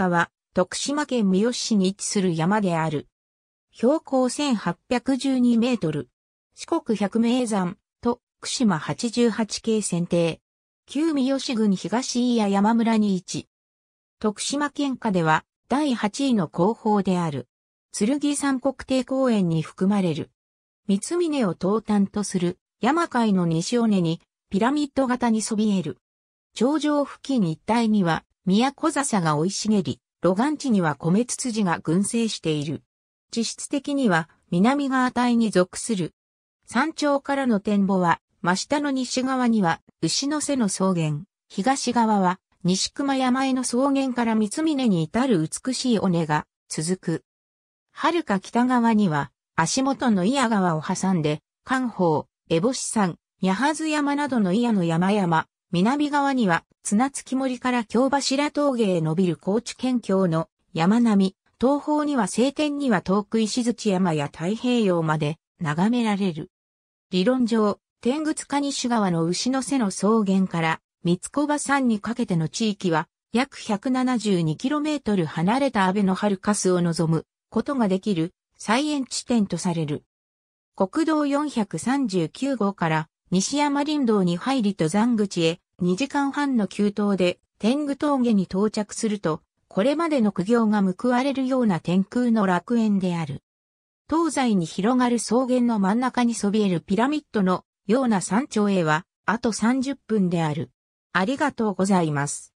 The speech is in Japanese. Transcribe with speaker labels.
Speaker 1: 家は、徳島県三好市に位置する山である。標高1812メートル。四国百名山と福島88系選定。旧三好郡東伊谷山村に位置。徳島県下では第8位の後方である。剣山国定公園に含まれる。三峰を東端とする山海の西尾根にピラミッド型にそびえる。頂上付近一帯には宮小笹が生い茂り、露岩地には米ツツジが群生している。地質的には南側帯に属する。山頂からの展望は、真下の西側には牛の背の草原、東側は西熊山への草原から三峰に至る美しい尾根が続く。遥か北側には足元の伊谷川を挟んで、関宝、烏帽子山、八幡山などの伊谷の山々、南側には、綱月森から京柱峠へ伸びる高知県境の山並、み、東方には晴天には遠く石槌山や太平洋まで眺められる。理論上、天狗塚西川の牛の背の草原から三つ葉山にかけての地域は約 172km 離れた安倍の春カスを望むことができる再延地点とされる。国道439号から西山林道に入りと山口へ2時間半の急登で天狗峠に到着すると、これまでの苦行が報われるような天空の楽園である。東西に広がる草原の真ん中にそびえるピラミッドのような山頂へは、あと30分である。ありがとうございます。